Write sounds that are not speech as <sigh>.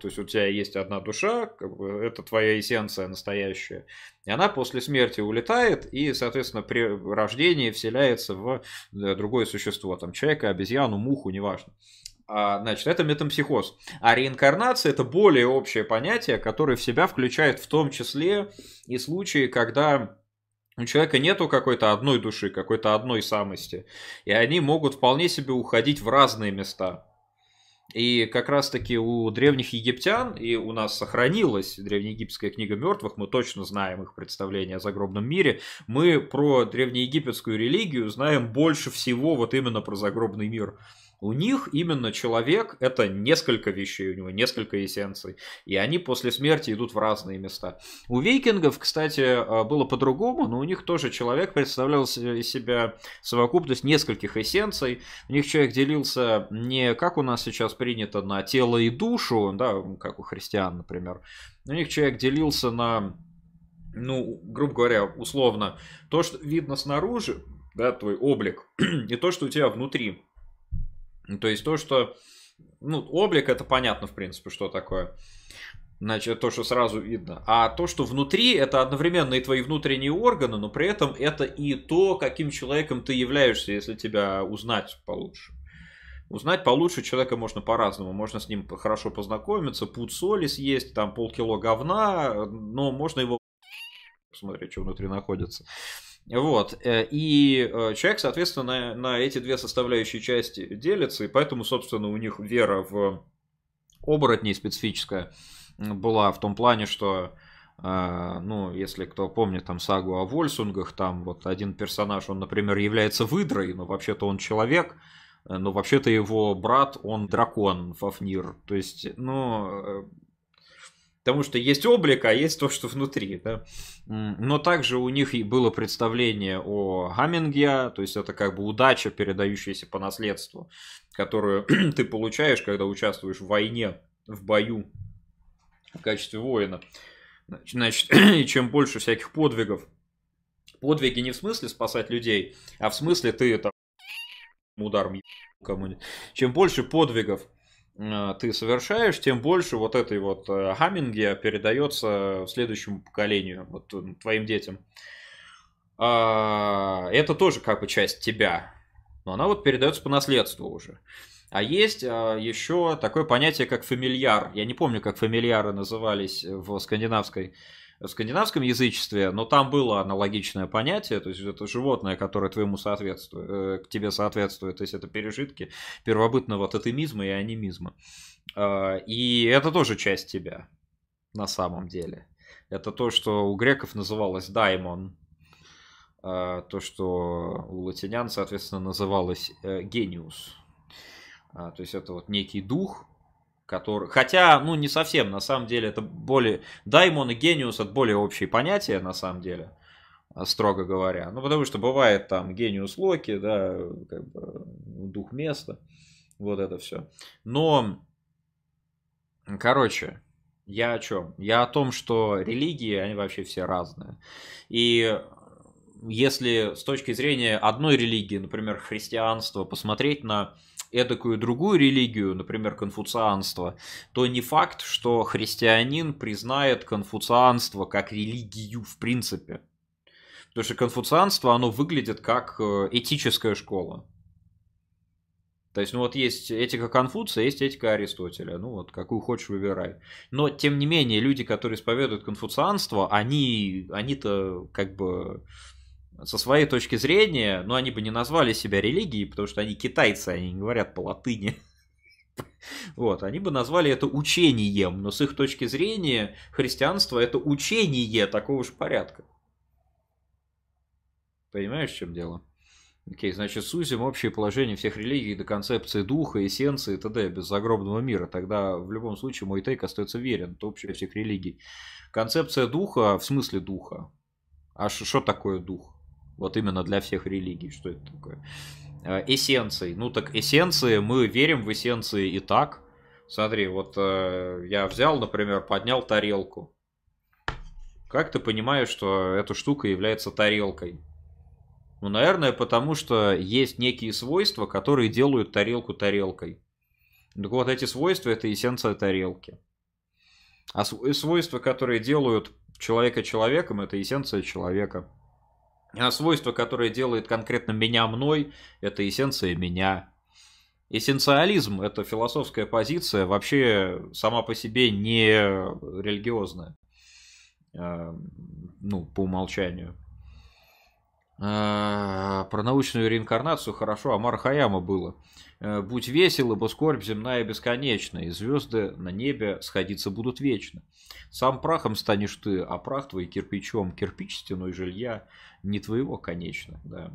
То есть у тебя есть одна душа, это твоя эссенция настоящая. И она после смерти улетает и, соответственно, при рождении вселяется в э, другое существо. Там человека, обезьяну, муху, неважно. А, значит, это метампсихоз. А реинкарнация это более общее понятие, которое в себя включает в том числе и случаи, когда у человека нету какой-то одной души, какой-то одной самости. И они могут вполне себе уходить в разные места. И как раз-таки у древних египтян, и у нас сохранилась древнеегипетская книга мертвых, мы точно знаем их представление о загробном мире, мы про древнеегипетскую религию знаем больше всего вот именно про загробный мир. У них именно человек – это несколько вещей, у него несколько эссенций, и они после смерти идут в разные места. У викингов, кстати, а, было по-другому, но у них тоже человек представлял из себя совокупность нескольких эссенций. У них человек делился не как у нас сейчас принято на тело и душу, да, как у христиан, например. У них человек делился на ну, грубо говоря, условно, то, что видно снаружи, да, твой облик, <clears throat> и то, что у тебя внутри. Ну, то есть то, что... Ну, облик это понятно, в принципе, что такое. Значит, то, что сразу видно. А то, что внутри, это одновременно и твои внутренние органы, но при этом это и то, каким человеком ты являешься, если тебя узнать получше. Узнать получше человека можно по-разному. Можно с ним хорошо познакомиться, пуд соли съесть, там полкило говна, но можно его посмотреть, что внутри находится. Вот. Э, и э, человек, соответственно, на, эти две составляющие части делится, и поэтому, собственно, у них вера в оборотней специфическая была в том плане, что э, ну, если кто помнит там сагу о Вольсунгах, там вот один персонаж, он, например, является выдрой, но вообще-то он человек, но вообще-то его брат, он дракон, Фафнир. То есть, ну, Потому что есть облик, а есть то, что внутри. Да? Но также у них и было представление о гамминге, то есть это как бы удача, передающаяся по наследству, которую <clears throat> ты получаешь, когда участвуешь в войне, в бою в качестве воина. Значит, <clears throat> и чем больше всяких подвигов. Подвиги не в смысле спасать людей, а в смысле ты это ударом кому-нибудь. Чем больше подвигов, Э, ты совершаешь, тем больше вот этой вот хамминги э, передается следующему поколению, вот твоим детям. А, это тоже как бы часть тебя, но она вот передается по наследству уже. А есть а, еще такое понятие, как фамильяр. Я не помню, как фамильяры назывались в скандинавской в скандинавском язычестве, но там было аналогичное понятие, то есть это животное, которое твоему соответствует, э, к тебе соответствует, то есть это пережитки первобытного тотемизма и анимизма. А, и это тоже часть тебя на самом деле. Это то, что у греков называлось даймон, а, то, что у латинян, соответственно, называлось э, гениус. А, то есть это вот некий дух, который... Хотя, ну, не совсем, на самом деле, это более... Даймон и гениус — это более общие понятия, на самом деле, а, строго говоря. Ну, потому что бывает там гениус Локи, да, как бы дух места, вот это все. Но, короче, я о чем? Я о том, что религии, они вообще все разные. И если с точки зрения одной религии, например, христианства, посмотреть на эдакую другую религию, например, конфуцианство, то не факт, что христианин признает конфуцианство как религию в принципе. Потому что конфуцианство, оно выглядит как э, этическая школа. То есть, ну вот есть этика Конфуция, есть этика Аристотеля. Ну вот, какую хочешь, выбирай. Но, тем не менее, люди, которые исповедуют конфуцианство, они, они-то как бы со своей точки зрения, ну, они бы не назвали себя религией, потому что они китайцы, они не говорят по-латыни. <laughs> Вот, они бы назвали это учением, но с их точки зрения христианство это учение такого же порядка. Понимаешь, в чем дело? Окей, okay, значит, сузим общее положение всех религий до концепции духа, эссенции и т.д. без загробного мира. Тогда в любом случае мой тейк остается верен, это общее всех религий. Концепция духа, в смысле духа. А что такое дух? Вот именно для всех религий, что это такое. Э, эссенции. Ну так эссенции, мы верим в эссенции и так. Смотри, вот э, я взял, например, поднял тарелку. Как ты понимаешь, что эта штука является тарелкой? Ну, наверное, потому что есть некие свойства, которые делают тарелку тарелкой. Так вот, эти свойства – это эссенция тарелки. А свойства, которые делают человека человеком, это эссенция человека. А свойство, которое делает конкретно меня мной, это эссенция меня. Эссенциализм – это философская позиция, вообще сама по себе не религиозная, э, ну, по умолчанию. А, про научную реинкарнацию хорошо а Хаяма было. Э, «Будь весел, ибо скорбь земная бесконечна, и звезды на небе сходиться будут вечно. Сам прахом станешь ты, а прах твой кирпичом, кирпич стеной жилья не твоего конечно». Да.